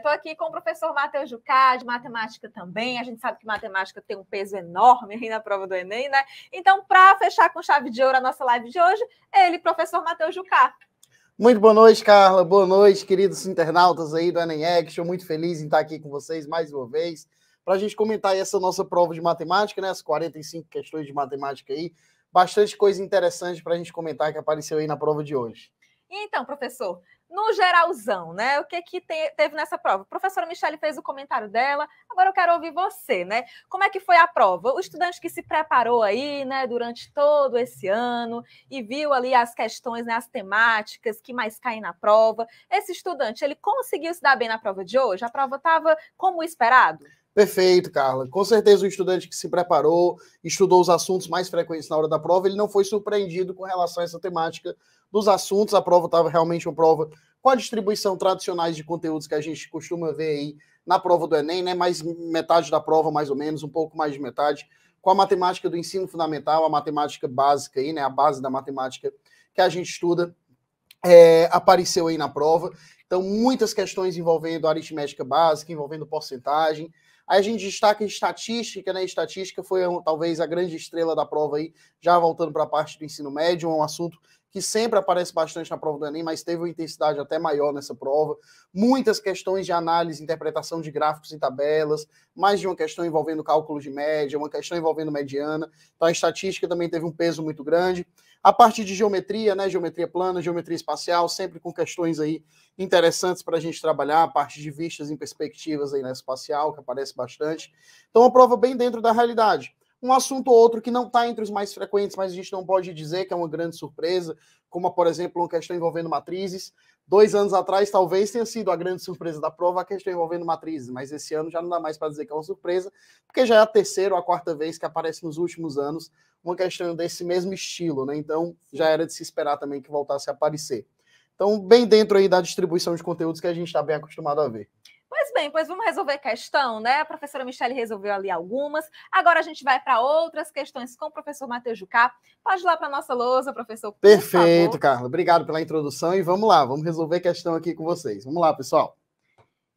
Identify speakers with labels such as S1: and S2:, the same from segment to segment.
S1: Estou aqui com o professor Matheus Jucá, de matemática também. A gente sabe que matemática tem um peso enorme aí na prova do Enem, né? Então, para fechar com chave de ouro a nossa live de hoje, ele, professor Matheus Jucá.
S2: Muito boa noite, Carla. Boa noite, queridos internautas aí do Enem Action. Muito feliz em estar aqui com vocês mais uma vez para a gente comentar essa nossa prova de matemática, né? As 45 questões de matemática aí. Bastante coisa interessante para a gente comentar que apareceu aí na prova de hoje.
S1: Então, professor, no geralzão, né? O que que te, teve nessa prova? A professora Michele fez o comentário dela, agora eu quero ouvir você, né? Como é que foi a prova? O estudante que se preparou aí, né, durante todo esse ano e viu ali as questões, né, as temáticas que mais caem na prova, esse estudante, ele conseguiu se dar bem na prova de hoje? A prova estava como esperado?
S2: Perfeito, Carla. Com certeza o estudante que se preparou, estudou os assuntos mais frequentes na hora da prova, ele não foi surpreendido com relação a essa temática dos assuntos. A prova estava realmente uma prova com a distribuição tradicionais de conteúdos que a gente costuma ver aí na prova do Enem, né? Mais metade da prova, mais ou menos, um pouco mais de metade, com a matemática do ensino fundamental, a matemática básica aí, né? A base da matemática que a gente estuda é, apareceu aí na prova. Então, muitas questões envolvendo aritmética básica, envolvendo porcentagem. Aí a gente destaca estatística, né? Estatística foi talvez a grande estrela da prova aí, já voltando para a parte do ensino médio, um assunto que sempre aparece bastante na prova do Enem, mas teve uma intensidade até maior nessa prova. Muitas questões de análise, interpretação de gráficos e tabelas, mais de uma questão envolvendo cálculo de média, uma questão envolvendo mediana. Então a estatística também teve um peso muito grande. A parte de geometria, né, geometria plana, geometria espacial, sempre com questões aí interessantes para a gente trabalhar, a parte de vistas em perspectivas aí na né, espacial, que aparece bastante. Então uma prova bem dentro da realidade um assunto ou outro que não está entre os mais frequentes, mas a gente não pode dizer que é uma grande surpresa, como, por exemplo, uma questão envolvendo matrizes. Dois anos atrás, talvez tenha sido a grande surpresa da prova a questão envolvendo matrizes, mas esse ano já não dá mais para dizer que é uma surpresa, porque já é a terceira ou a quarta vez que aparece nos últimos anos uma questão desse mesmo estilo, né? Então já era de se esperar também que voltasse a aparecer. Então, bem dentro aí da distribuição de conteúdos que a gente está bem acostumado a ver.
S1: Pois bem, pois vamos resolver questão, né? A professora Michele resolveu ali algumas. Agora a gente vai para outras questões com o professor Matheus Jucá. Pode ir lá para a nossa lousa, professor. Perfeito,
S2: Carla. Obrigado pela introdução e vamos lá, vamos resolver questão aqui com vocês. Vamos lá, pessoal.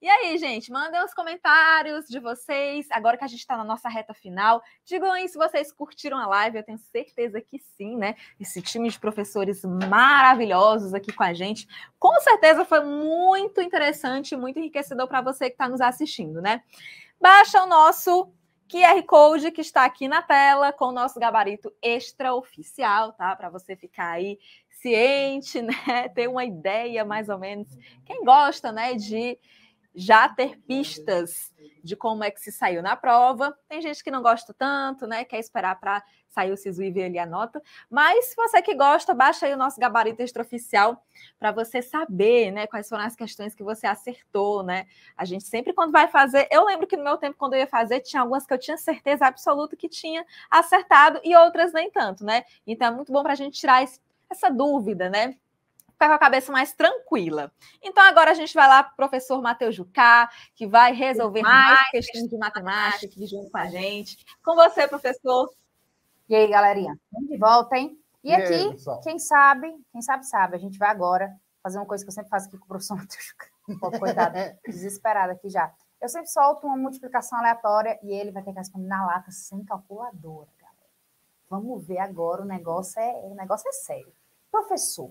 S1: E aí, gente, mandem os comentários de vocês, agora que a gente está na nossa reta final. Digam aí se vocês curtiram a live, eu tenho certeza que sim, né? Esse time de professores maravilhosos aqui com a gente. Com certeza foi muito interessante, muito enriquecedor para você que está nos assistindo, né? Baixa o nosso QR Code que está aqui na tela com o nosso gabarito extraoficial, tá? Para você ficar aí ciente, né? Ter uma ideia mais ou menos. Quem gosta, né, de já ter pistas de como é que se saiu na prova. Tem gente que não gosta tanto, né? Quer esperar para sair o SISU e ver ali a nota. Mas se você que gosta, baixa aí o nosso gabarito extraoficial para você saber, né? Quais foram as questões que você acertou, né? A gente sempre quando vai fazer, eu lembro que no meu tempo quando eu ia fazer, tinha algumas que eu tinha certeza absoluta que tinha acertado e outras nem tanto, né? Então é muito bom para a gente tirar esse, essa dúvida, né? ficar com a cabeça mais tranquila. Então agora a gente vai lá para o professor Matheus Jucá, que vai resolver mais, mais questões de matemática aqui junto com a gente. Com você, professor. E aí,
S3: galerinha? Vamos de volta, hein? E, e aqui, aí, quem sabe, quem sabe sabe, a gente vai agora fazer uma coisa que eu sempre faço aqui com o professor Matheus Jucá. Um coitado, desesperada aqui já. Eu sempre solto uma multiplicação aleatória e ele vai ter que responder na lata sem calculadora, galera. Vamos ver agora, o negócio é, o negócio é sério. Professor,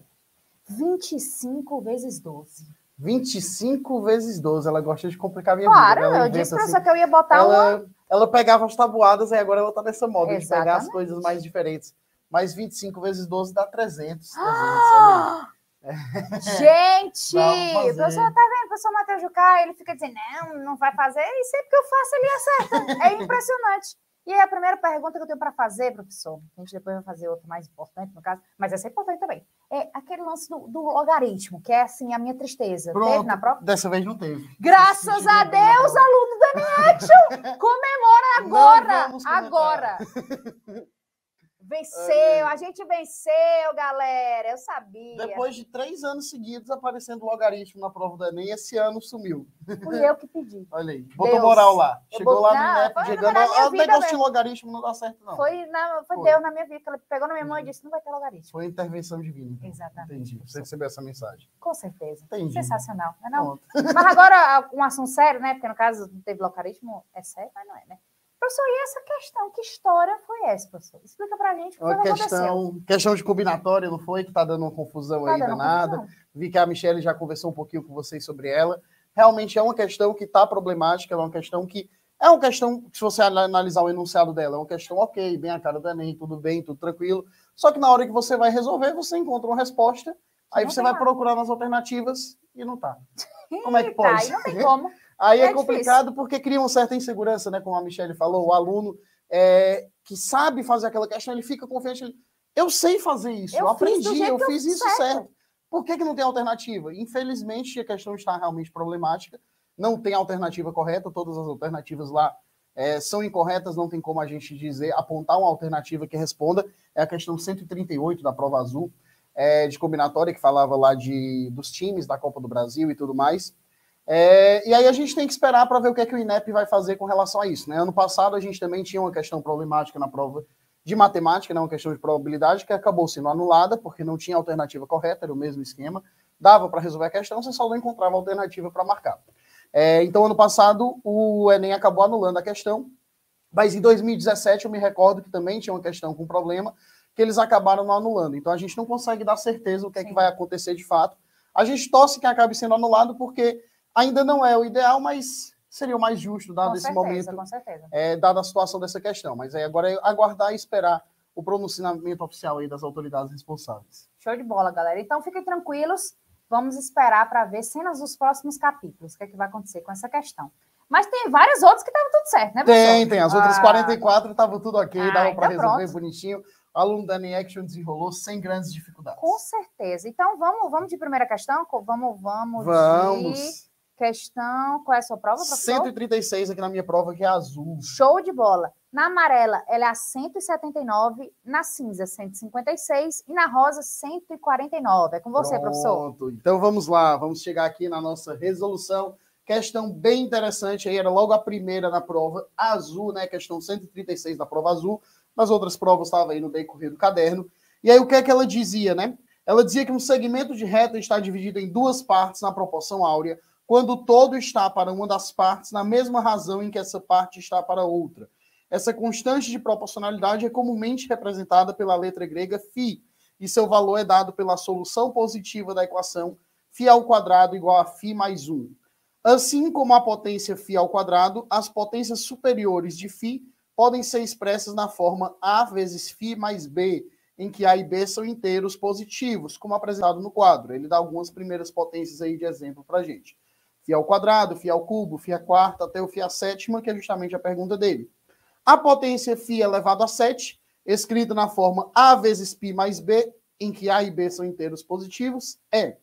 S3: 25 vezes 12.
S2: 25 vezes 12. Ela gosta de complicar minha claro, vida. Claro, né? eu disse pra assim, que eu ia botar ela, uma... Ela pegava as tabuadas e agora ela tá nessa moda Exatamente. de pegar as coisas mais diferentes. Mas 25 vezes 12 dá 300. 300 ah! É. Gente, o professor,
S3: tá vendo? O professor Matheus Jucá, ele fica dizendo, não, não vai fazer, e sempre que eu faço ele acerta. É impressionante. E aí, a primeira pergunta que eu tenho para fazer, professor, a gente depois vai fazer outra mais importante, no caso, mas essa é importante também é aquele lance do, do, logaritmo, que é assim a minha tristeza. Pronto, teve na prova?
S2: Dessa vez não teve.
S3: Graças a Deus, aluno do Daniel! comemora agora! agora! Venceu, a gente venceu, galera. Eu sabia. Depois de
S2: três anos seguidos aparecendo logaritmo na prova do Enem, esse ano sumiu. Fui eu que pedi. Olha aí. Botou Deus. moral lá. Chegou bot... lá no NEP, chegando. Ah, o negócio de logaritmo não dá certo, não.
S3: Foi, na... foi, foi. Deus na minha vida. Ela pegou na minha mão e uhum. disse: não vai ter logaritmo.
S2: Foi intervenção divina. Então. Exatamente. Entendi. Você recebeu essa mensagem.
S3: Com certeza. Entendi. Sensacional. Não é não? Mas agora, um assunto sério, né? Porque no caso teve logaritmo, é sério, mas não é, né? Professor, e essa questão? Que história foi essa, professor? Explica para a
S2: gente o que questão, aconteceu. Questão de combinatória, não foi? Que está dando uma confusão tá aí danada. Vi que a Michelle já conversou um pouquinho com vocês sobre ela. Realmente é uma questão que está problemática, é uma questão que é uma questão, se você analisar o enunciado dela, é uma questão ok, bem a cara do Enem, tudo bem, tudo tranquilo. Só que na hora que você vai resolver, você encontra uma resposta, aí não você vai procurar nas alternativas e não tá. Como é que tá, pode? Tá, não tem como. Aí é, é complicado porque cria uma certa insegurança, né? Como a Michelle falou, o aluno é, que sabe fazer aquela questão, ele fica confiante. Ele, eu sei fazer isso, eu, eu aprendi, eu fiz isso certo. certo. Por que, que não tem alternativa? Infelizmente, a questão está realmente problemática. Não tem alternativa correta, todas as alternativas lá é, são incorretas, não tem como a gente dizer, apontar uma alternativa que responda. É a questão 138 da prova azul, é, de combinatória, que falava lá de, dos times da Copa do Brasil e tudo mais. É, e aí a gente tem que esperar para ver o que, é que o INEP vai fazer com relação a isso. Né? Ano passado a gente também tinha uma questão problemática na prova de matemática, né? uma questão de probabilidade, que acabou sendo anulada, porque não tinha alternativa correta, era o mesmo esquema. Dava para resolver a questão, você só não encontrava alternativa para marcar. É, então, ano passado, o Enem acabou anulando a questão, mas em 2017 eu me recordo que também tinha uma questão com problema, que eles acabaram não anulando. Então, a gente não consegue dar certeza o que, é que vai acontecer de fato. A gente torce que acabe sendo anulado, porque Ainda não é o ideal, mas seria o mais justo, dado com esse certeza, momento, é, dada a situação dessa questão. Mas aí é, agora é aguardar e esperar o pronunciamento oficial aí das autoridades responsáveis. Show
S3: de bola, galera. Então fiquem tranquilos, vamos esperar para ver cenas dos próximos capítulos, o que, é que vai acontecer com essa questão. Mas tem várias outras que estavam tudo certo, né, professor? Tem, tem. As outras ah, 44
S2: estavam tudo ok, ah, dava para então resolver pronto. bonitinho. O aluno da Action desenrolou sem grandes dificuldades.
S3: Com certeza. Então vamos, vamos de primeira questão? Vamos, vamos. Vamos. De... Questão, qual é a sua prova, professor?
S2: 136 aqui na minha prova, que é azul. Show de bola.
S3: Na amarela, ela é a 179, na cinza, 156 e na rosa, 149. É com você, Pronto. professor.
S2: Então vamos lá, vamos chegar aqui na nossa resolução. Questão bem interessante aí, era logo a primeira na prova azul, né? Questão 136 da prova azul. Nas outras provas estava aí no decorrer do caderno. E aí o que é que ela dizia, né? Ela dizia que um segmento de reta está dividido em duas partes na proporção áurea quando todo está para uma das partes na mesma razão em que essa parte está para outra. Essa constante de proporcionalidade é comumente representada pela letra grega φ, e seu valor é dado pela solução positiva da equação φ ao quadrado igual a φ mais 1. Assim como a potência φ ao quadrado, as potências superiores de φ podem ser expressas na forma a vezes φ mais b, em que a e b são inteiros positivos, como apresentado no quadro. Ele dá algumas primeiras potências aí de exemplo para gente φ ao quadrado, φ ao cubo, φ à quarta até o φ à sétima, que é justamente a pergunta dele. A potência φ elevado a 7, escrita na forma A vezes π mais B, em que A e B são inteiros positivos, é.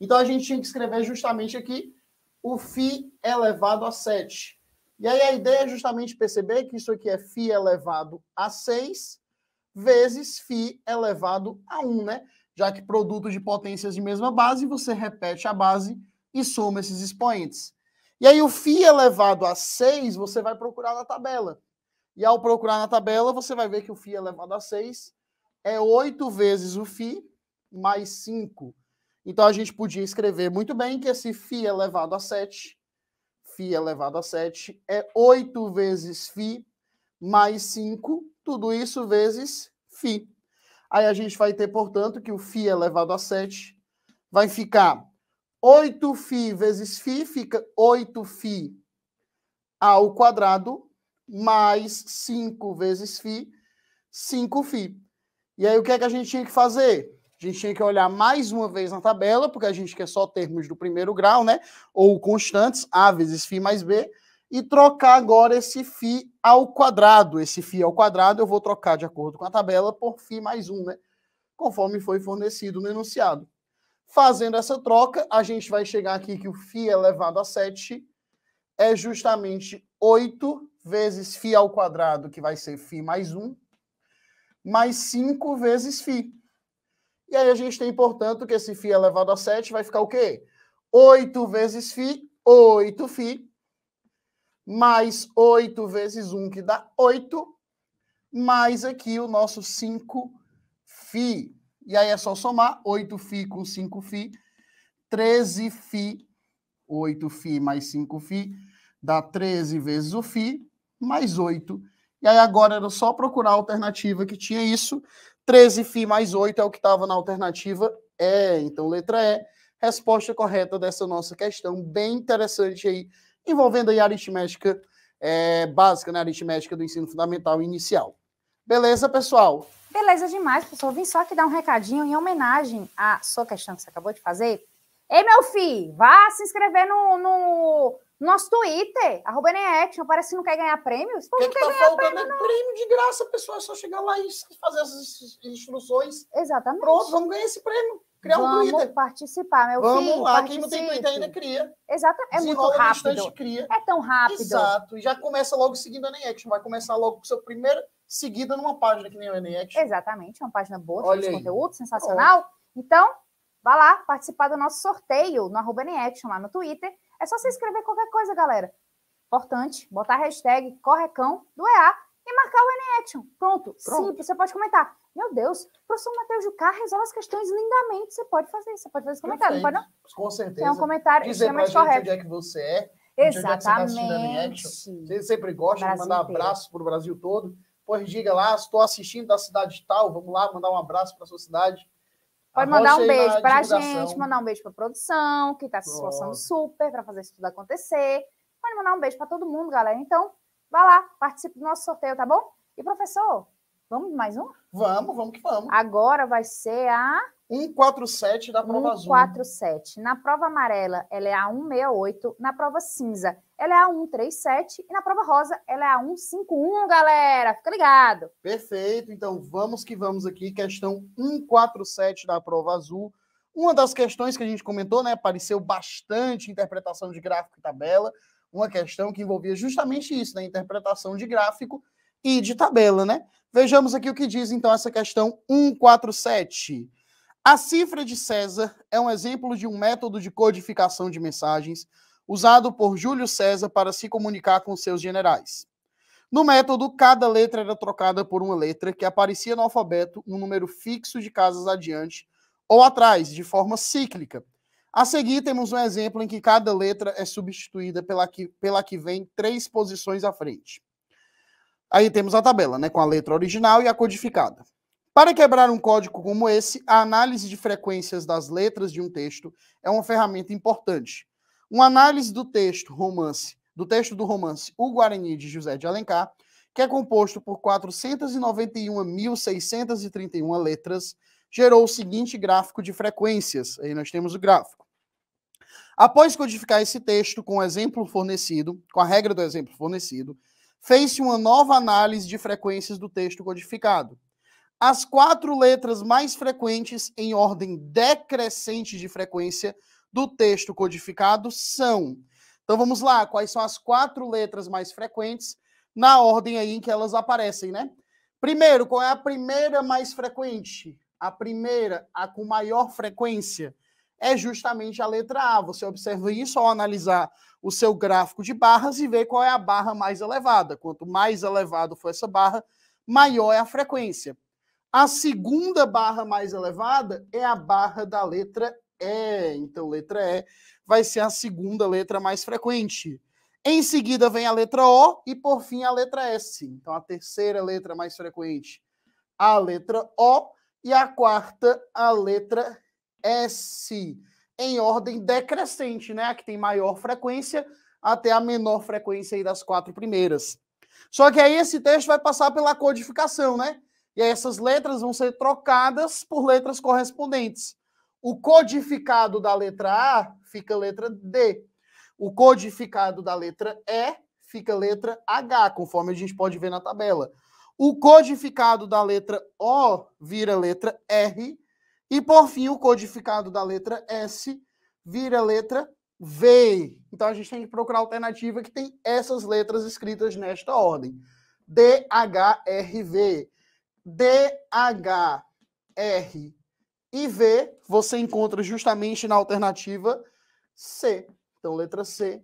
S2: Então a gente tinha que escrever justamente aqui o φ elevado a 7. E aí a ideia é justamente perceber que isso aqui é φ elevado a 6 vezes φ elevado a 1, né? Já que produto de potências de mesma base, você repete a base e soma esses expoentes. E aí o φ elevado a 6, você vai procurar na tabela. E ao procurar na tabela, você vai ver que o φ elevado a 6 é 8 vezes o φ mais 5. Então a gente podia escrever muito bem que esse φ elevado a 7, φ elevado a 7 é 8 vezes φ mais 5, tudo isso vezes φ. Aí a gente vai ter, portanto, que o φ elevado a 7 vai ficar 8 φ vezes φ fica 8 φ ao quadrado mais 5 vezes φ, 5 φ. E aí o que é que a gente tinha que fazer? A gente tinha que olhar mais uma vez na tabela, porque a gente quer só termos do primeiro grau, né? Ou constantes, A vezes φ mais B, e trocar agora esse φ ao quadrado. Esse φ ao quadrado eu vou trocar de acordo com a tabela por φ mais 1, né? Conforme foi fornecido no enunciado. Fazendo essa troca, a gente vai chegar aqui que o φ é elevado a 7 é justamente 8 vezes φ ao quadrado, que vai ser φ mais 1, mais 5 vezes φ. E aí a gente tem, portanto, que esse φ elevado a 7 vai ficar o quê? 8 vezes φ, 8φ, mais 8 vezes 1, que dá 8, mais aqui o nosso 5φ. E aí é só somar 8φ com 5φ, 13φ, 8φ mais 5φ, dá 13 vezes o φ, mais 8. E aí agora era só procurar a alternativa que tinha isso. 13φ mais 8 é o que estava na alternativa E. É, então, letra E, resposta correta dessa nossa questão, bem interessante aí, envolvendo aí a aritmética é, básica, né? aritmética do ensino fundamental inicial. Beleza, pessoal?
S3: Beleza demais, pessoal. Vim só aqui dar um recadinho em homenagem à sua questão que você acabou de fazer. Ei, meu filho, vá se inscrever no, no nosso Twitter, arroba Action. Parece que não quer ganhar prêmio. O que, que tá faltando prêmio, é prêmio de graça, pessoal. É só chegar lá e fazer as instruções. Exatamente. Pronto, vamos ganhar esse prêmio. Criar vamos um Twitter. Vamos participar, meu vamos filho. Vamos lá, participe. quem não tem Twitter ainda
S2: cria. Exatamente. É muito rápido. Instante, cria. É tão rápido. Exato. E já começa logo seguindo a Action. Vai começar logo com o seu primeiro seguida numa página que nem o NX. Exatamente, é uma página boa, de conteúdo sensacional. Oh. Então, vá lá participar do
S3: nosso sorteio no arroba lá no Twitter. É só você escrever qualquer coisa, galera. Importante, botar a hashtag correcão do EA e marcar o NAction. Pronto, Pronto, simples, você pode comentar. Meu Deus, professor Matheus Jucá resolve as questões lindamente. Você pode fazer isso, você pode fazer esse comentário, não pode não?
S2: Com certeza. É um comentário Dizer extremamente pra gente é correto. É, onde é que você é. Exatamente. Você, você sempre gosta Brasil de mandar inteiro. abraço para o Brasil todo. Pois diga lá, estou assistindo da cidade tal, vamos lá mandar um abraço para a sua cidade. Pode mandar um beijo para a gente,
S3: mandar um beijo para a produção, que está se esforçando super para fazer isso tudo acontecer. Pode mandar um beijo para todo mundo, galera. Então, vá lá, participe do nosso sorteio, tá bom? E, professor, vamos mais um? Vamos, vamos que vamos. Agora vai ser a... 147 da prova 147. azul. 147. Na prova amarela, ela é a 168. Na prova cinza, ela é a 137
S2: e na prova rosa ela é a 151, galera. Fica ligado. Perfeito. Então vamos que vamos aqui, questão 147 da prova azul. Uma das questões que a gente comentou, né, apareceu bastante interpretação de gráfico e tabela, uma questão que envolvia justamente isso, né, interpretação de gráfico e de tabela, né? Vejamos aqui o que diz então essa questão 147. A cifra de César é um exemplo de um método de codificação de mensagens usado por Júlio César para se comunicar com seus generais. No método, cada letra era trocada por uma letra que aparecia no alfabeto um número fixo de casas adiante ou atrás, de forma cíclica. A seguir, temos um exemplo em que cada letra é substituída pela que, pela que vem três posições à frente. Aí temos a tabela, né, com a letra original e a codificada. Para quebrar um código como esse, a análise de frequências das letras de um texto é uma ferramenta importante. Uma análise do texto romance, do texto do romance O Guarani de José de Alencar, que é composto por 491.631 letras, gerou o seguinte gráfico de frequências. Aí nós temos o gráfico. Após codificar esse texto com o exemplo fornecido, com a regra do exemplo fornecido, fez-se uma nova análise de frequências do texto codificado. As quatro letras mais frequentes em ordem decrescente de frequência do texto codificado são. Então vamos lá, quais são as quatro letras mais frequentes na ordem aí em que elas aparecem, né? Primeiro, qual é a primeira mais frequente? A primeira, a com maior frequência, é justamente a letra A. Você observa isso ao analisar o seu gráfico de barras e ver qual é a barra mais elevada. Quanto mais elevado for essa barra, maior é a frequência. A segunda barra mais elevada é a barra da letra e, é, então letra E vai ser a segunda letra mais frequente. Em seguida vem a letra O e por fim a letra S. Então a terceira letra mais frequente, a letra O e a quarta a letra S. Em ordem decrescente, né? A que tem maior frequência até a menor frequência aí das quatro primeiras. Só que aí esse texto vai passar pela codificação, né? E aí essas letras vão ser trocadas por letras correspondentes. O codificado da letra A fica letra D. O codificado da letra E fica letra H, conforme a gente pode ver na tabela. O codificado da letra O vira letra R. E, por fim, o codificado da letra S vira letra V. Então, a gente tem que procurar alternativa que tem essas letras escritas nesta ordem. D, H, R, V. D, H, R, e V você encontra justamente na alternativa C. Então, letra C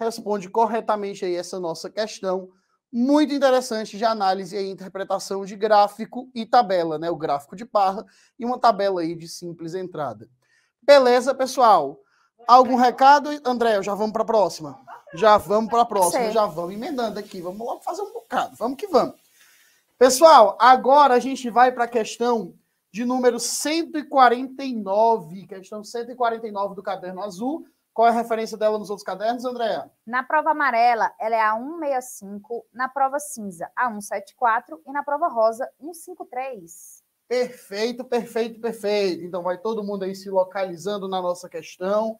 S2: responde corretamente aí essa nossa questão. Muito interessante de análise e interpretação de gráfico e tabela, né? O gráfico de barra e uma tabela aí de simples entrada. Beleza, pessoal? Algum recado? André, já vamos para a próxima. Já vamos para a próxima, já vamos emendando aqui. Vamos logo fazer um bocado. Vamos que vamos. Pessoal, agora a gente vai para a questão de número 149, é questão 149 do caderno azul. Qual é a referência dela nos outros cadernos, Andréa? Na prova amarela, ela é a
S3: 165, na prova cinza, a 174 e na prova rosa, 153.
S2: Perfeito, perfeito, perfeito. Então vai todo mundo aí se localizando na nossa questão.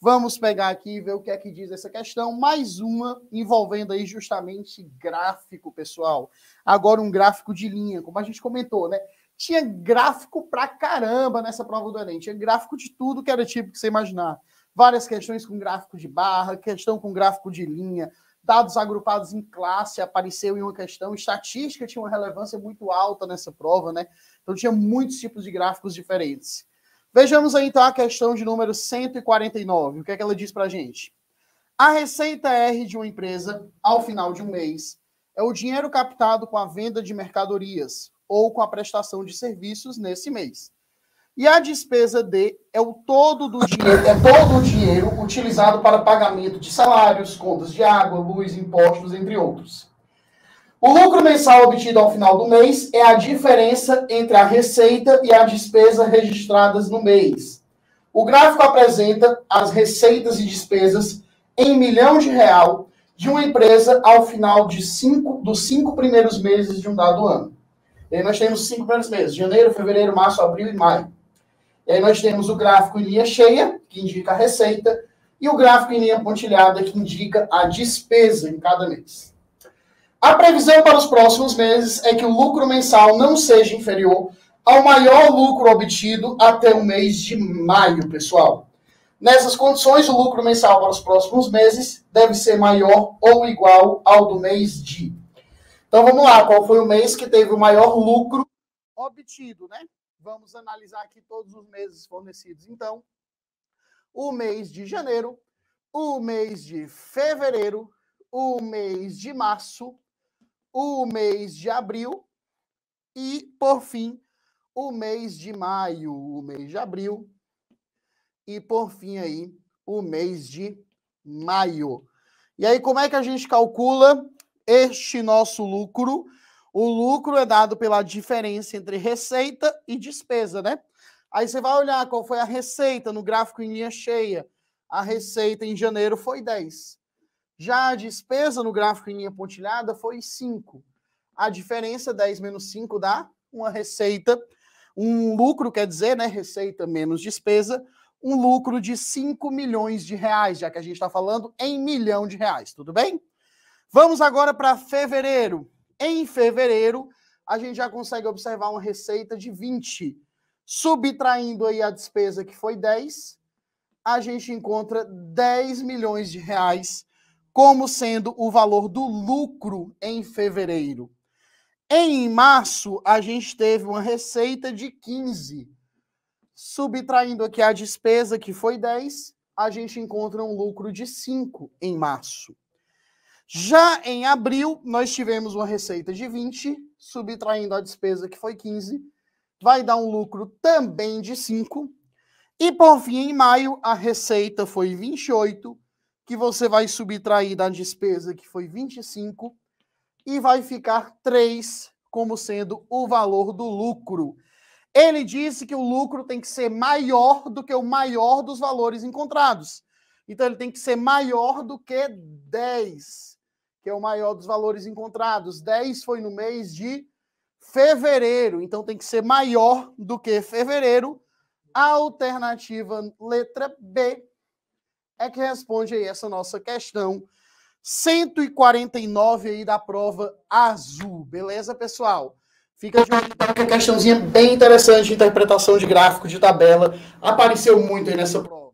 S2: Vamos pegar aqui e ver o que é que diz essa questão. Mais uma envolvendo aí justamente gráfico, pessoal. Agora um gráfico de linha, como a gente comentou, né? tinha gráfico pra caramba nessa prova do Enem. Tinha gráfico de tudo que era tipo que você imaginar. Várias questões com gráfico de barra, questão com gráfico de linha, dados agrupados em classe apareceu em uma questão, estatística tinha uma relevância muito alta nessa prova, né? Então tinha muitos tipos de gráficos diferentes. Vejamos aí então a questão de número 149. O que é que ela diz pra gente? A receita R de uma empresa, ao final de um mês, é o dinheiro captado com a venda de mercadorias, ou com a prestação de serviços nesse mês. E a despesa D é o todo do dinheiro, é todo o dinheiro utilizado para pagamento de salários, contas de água, luz, impostos, entre outros. O lucro mensal obtido ao final do mês é a diferença entre a receita e a despesa registradas no mês. O gráfico apresenta as receitas e despesas em milhão de real de uma empresa ao final de cinco, dos cinco primeiros meses de um dado ano. E aí nós temos os cinco primeiros meses: janeiro, fevereiro, março, abril e maio. E aí nós temos o gráfico em linha cheia, que indica a receita, e o gráfico em linha pontilhada, que indica a despesa em cada mês. A previsão para os próximos meses é que o lucro mensal não seja inferior ao maior lucro obtido até o mês de maio, pessoal. Nessas condições, o lucro mensal para os próximos meses deve ser maior ou igual ao do mês de então vamos lá, qual foi o mês que teve o maior lucro obtido, né? Vamos analisar aqui todos os meses fornecidos. Então, o mês de janeiro, o mês de fevereiro, o mês de março, o mês de abril e, por fim, o mês de maio, o mês de abril e, por fim, aí, o mês de maio. E aí, como é que a gente calcula este nosso lucro, o lucro é dado pela diferença entre receita e despesa, né? Aí você vai olhar qual foi a receita no gráfico em linha cheia. A receita em janeiro foi 10. Já a despesa no gráfico em linha pontilhada foi 5. A diferença 10 é menos 5 dá uma receita, um lucro, quer dizer, né? Receita menos despesa, um lucro de 5 milhões de reais, já que a gente está falando em milhão de reais, tudo bem? Vamos agora para fevereiro. Em fevereiro, a gente já consegue observar uma receita de 20. Subtraindo aí a despesa que foi 10, a gente encontra 10 milhões de reais como sendo o valor do lucro em fevereiro. Em março, a gente teve uma receita de 15. Subtraindo aqui a despesa, que foi 10, a gente encontra um lucro de 5 em março. Já em abril, nós tivemos uma receita de 20, subtraindo a despesa que foi 15, vai dar um lucro também de 5. E por fim, em maio, a receita foi 28, que você vai subtrair da despesa que foi 25 e vai ficar 3 como sendo o valor do lucro. Ele disse que o lucro tem que ser maior do que o maior dos valores encontrados. Então ele tem que ser maior do que 10 que é o maior dos valores encontrados. 10 foi no mês de fevereiro, então tem que ser maior do que fevereiro. A alternativa letra B é que responde aí essa nossa questão 149 aí da prova azul. Beleza, pessoal? Fica de olho que tá? questãozinha bem interessante de interpretação de gráfico de tabela apareceu muito aí nessa prova.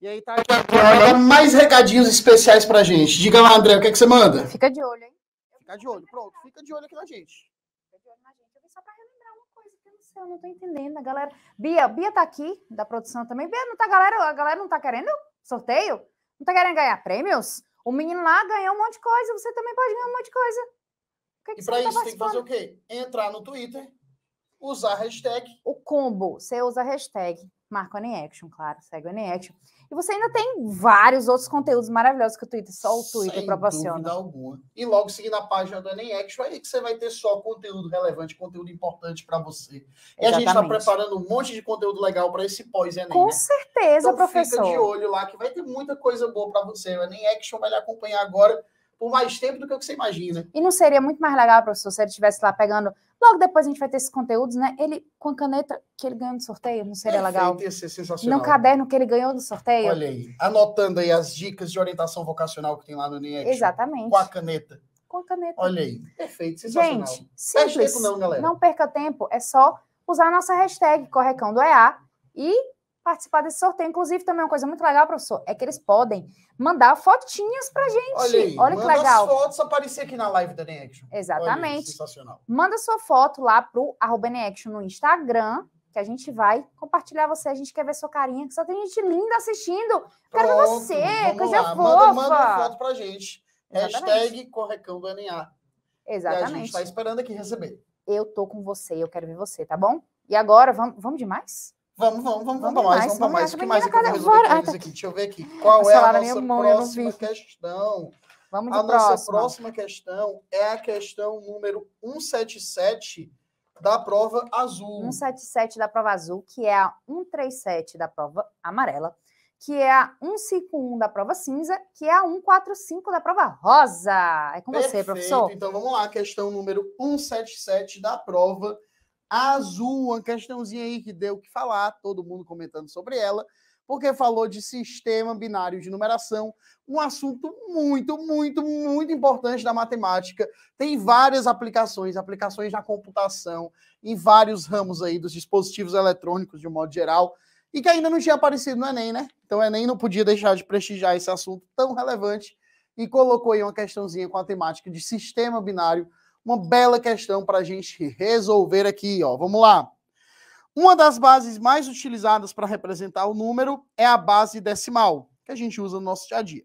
S1: E aí tá aqui agora
S2: mais recadinhos especiais pra gente. Diga lá, André, o que, é que você manda? Fica de olho, hein? Fica de olho, pronto. Fica de olho aqui na gente. Fica de olho na gente. Eu só pra relembrar uma coisa que
S3: eu não tô entendendo. A galera. Bia, Bia tá aqui, da produção também. Bia, não tá, galera? A galera não tá querendo sorteio? Não tá querendo ganhar prêmios? O menino lá ganhou um monte de coisa, você também
S2: pode ganhar um monte de coisa. Que é que e para tá isso, tá tem que fazer o quê? Entrar no Twitter, usar a hashtag.
S3: O combo. Você usa a hashtag marca o é Action, claro, segue o Action. E você ainda tem vários outros conteúdos maravilhosos que o Twitter, só o Twitter Sem proporciona. Dúvida
S2: alguma. E logo seguindo a página do Enem Action, aí é que você vai ter só conteúdo relevante, conteúdo importante para você. E Exatamente. a gente está preparando um monte de conteúdo legal para esse pós-Enem. Com né? certeza, então, professor. Fica de olho lá que vai ter muita coisa boa para você. O Action vai lhe acompanhar agora por mais tempo do que você imagina.
S3: E não seria muito mais legal, professor, se ele estivesse lá pegando. Logo depois a gente vai ter esses conteúdos, né? Ele com a caneta que ele ganhou do sorteio, não seria Perfeito, legal? Ia ser sensacional. No caderno que ele ganhou do sorteio. Olha
S2: aí, anotando aí as dicas de orientação vocacional que tem lá no NIET. Exatamente. Com a caneta. Com a
S3: caneta. Olha aí,
S2: perfeito, sensacional. Gente, simples. Perde tempo não, galera.
S3: Não perca tempo, é só usar a nossa hashtag Correcão do EA e participar desse sorteio. Inclusive, também uma coisa muito legal, professor, é que eles podem mandar fotinhas pra gente. Olha, aí, Olha que legal. Manda as
S2: fotos aparecer aqui na live da NEAction. Exatamente. sensacional.
S3: Manda sua foto lá pro arroba NEAction no Instagram, que a gente vai compartilhar você. A gente quer ver sua carinha, que só tem gente linda assistindo. Quero ver você, coisa fofa. Manda, manda uma foto
S2: pra gente. Hashtag Correcão do NA. Exatamente. E a gente tá esperando aqui receber.
S3: Eu tô com você, eu quero ver você, tá bom? E agora, vamos, vamos demais?
S2: Vamos, vamos, vamos, vamos, mais, mais, vamos para mais. O que mais é que eu vou resolver aqui, aqui? Deixa eu ver aqui. Qual é a nossa mão, próxima questão? Vamos de A próxima. nossa próxima questão é a questão número 177 da prova
S3: azul. 177 da prova azul, que é a 137 da prova amarela, que é a 151 da prova cinza, que é a 145 da prova rosa. É com Perfeito. você, professor. Então
S2: vamos lá, questão número 177 da prova azul, uma questãozinha aí que deu o que falar, todo mundo comentando sobre ela, porque falou de sistema binário de numeração, um assunto muito, muito, muito importante da matemática. Tem várias aplicações, aplicações na computação, em vários ramos aí dos dispositivos eletrônicos de um modo geral, e que ainda não tinha aparecido no Enem, né? Então o Enem não podia deixar de prestigiar esse assunto tão relevante e colocou aí uma questãozinha com a temática de sistema binário uma bela questão para a gente resolver aqui. Ó. Vamos lá. Uma das bases mais utilizadas para representar o número é a base decimal, que a gente usa no nosso dia a dia.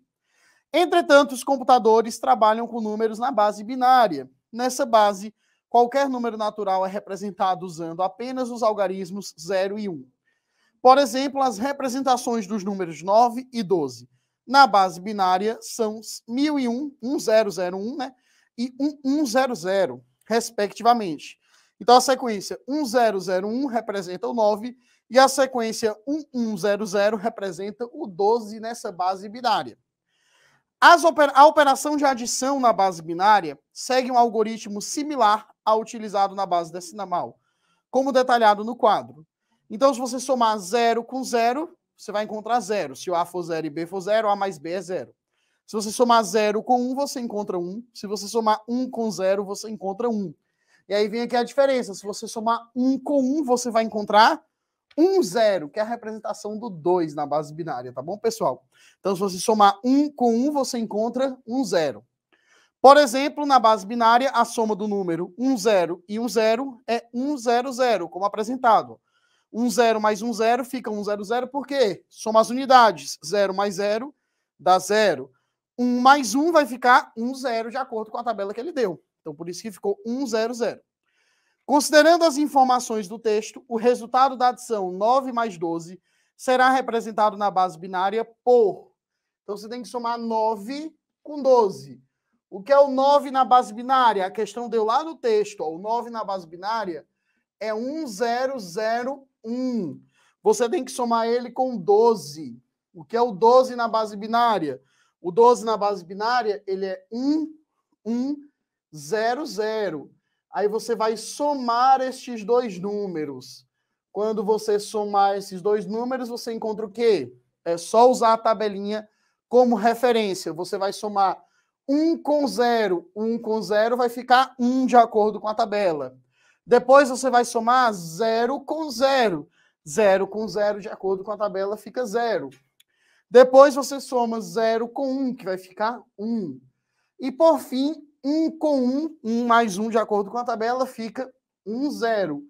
S2: Entretanto, os computadores trabalham com números na base binária. Nessa base, qualquer número natural é representado usando apenas os algarismos 0 e 1. Por exemplo, as representações dos números 9 e 12 na base binária são 1001, 1001, né? e 1100, respectivamente. Então, a sequência 1001 representa o 9 e a sequência 1100 representa o 12 nessa base binária. a operação de adição na base binária segue um algoritmo similar ao utilizado na base decimal, como detalhado no quadro. Então, se você somar 0 com 0, você vai encontrar 0. Se o A for 0 e B for 0, A mais B é 0. Se você somar 0 com 1, um, você encontra 1. Um. Se você somar 1 um com 0, você encontra 1. Um. E aí vem aqui a diferença. Se você somar 1 um com 1, um, você vai encontrar 1, um 0, que é a representação do 2 na base binária, tá bom, pessoal? Então, se você somar 1 com 1, você encontra 1, 0. Por exemplo, na base binária, a soma do número 1, 0 e 1, 0 é 1, 0, 0, como apresentado. 1, 0 mais 1, 0 fica 1, 0, 0, por quê? Soma as unidades. 0 mais 0 dá 0. 1 mais 1 vai ficar 1, 0, de acordo com a tabela que ele deu. Então, por isso que ficou 1, 0, 0. Considerando as informações do texto, o resultado da adição 9 mais 12 será representado na base binária por. Então, você tem que somar 9 com 12. O que é o 9 na base binária? A questão deu lá no texto. Ó, o 9 na base binária é 1001. Você tem que somar ele com 12. O que é o 12 na base binária? O 12 na base binária, ele é 1, 1, 0, 0. Aí você vai somar estes dois números. Quando você somar esses dois números, você encontra o quê? É só usar a tabelinha como referência. Você vai somar 1 com 0. 1 com 0 vai ficar 1 de acordo com a tabela. Depois você vai somar 0 com 0. 0 com 0, de acordo com a tabela, fica 0. Depois você soma 0 com 1, um, que vai ficar 1. Um. E por fim, 1 um com 1, 1 mais 1 de acordo com a tabela, fica 1, 0.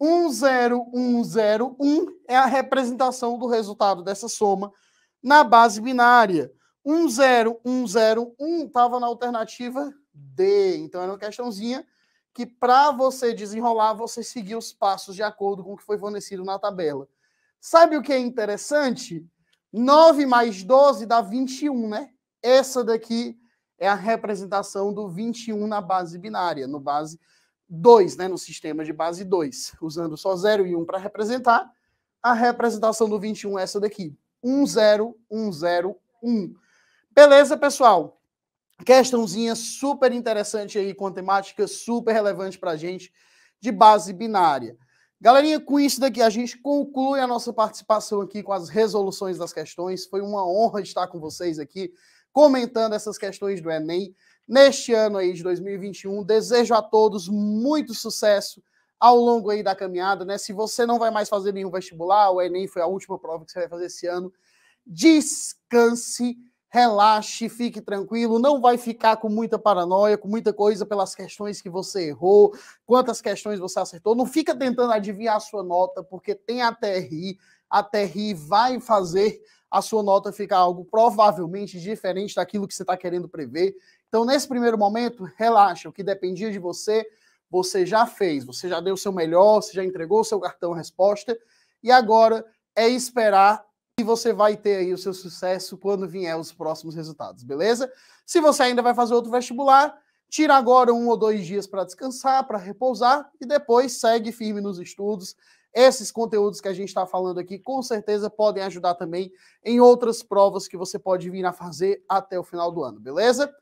S2: 1, 0, 1, 0, 1 é a representação do resultado dessa soma na base binária. 1, 0, 1, 0, 1 estava na alternativa D. Então era uma questãozinha que para você desenrolar, você seguir os passos de acordo com o que foi fornecido na tabela. Sabe o que é interessante? 9 mais 12 dá 21, né? Essa daqui é a representação do 21 na base binária, no base 2, né? No sistema de base 2, usando só 0 e 1 para representar. A representação do 21 é essa daqui: 1, 0, 1, 0, 1. Beleza, pessoal? Questãozinha super interessante aí, com temática super relevante para a gente de base binária. Galerinha, com isso daqui a gente conclui a nossa participação aqui com as resoluções das questões. Foi uma honra estar com vocês aqui comentando essas questões do Enem neste ano aí de 2021. Desejo a todos muito sucesso ao longo aí da caminhada, né? Se você não vai mais fazer nenhum vestibular, o Enem foi a última prova que você vai fazer esse ano, descanse relaxe, fique tranquilo, não vai ficar com muita paranoia, com muita coisa pelas questões que você errou, quantas questões você acertou. Não fica tentando adivinhar a sua nota, porque tem a TRI, a TRI vai fazer a sua nota ficar algo provavelmente diferente daquilo que você está querendo prever. Então, nesse primeiro momento, relaxa, o que dependia de você, você já fez, você já deu o seu melhor, você já entregou o seu cartão resposta, e agora é esperar e você vai ter aí o seu sucesso quando vier os próximos resultados, beleza? Se você ainda vai fazer outro vestibular, tira agora um ou dois dias para descansar, para repousar e depois segue firme nos estudos. Esses conteúdos que a gente está falando aqui com certeza podem ajudar também em outras provas que você pode vir a fazer até o final do ano, beleza?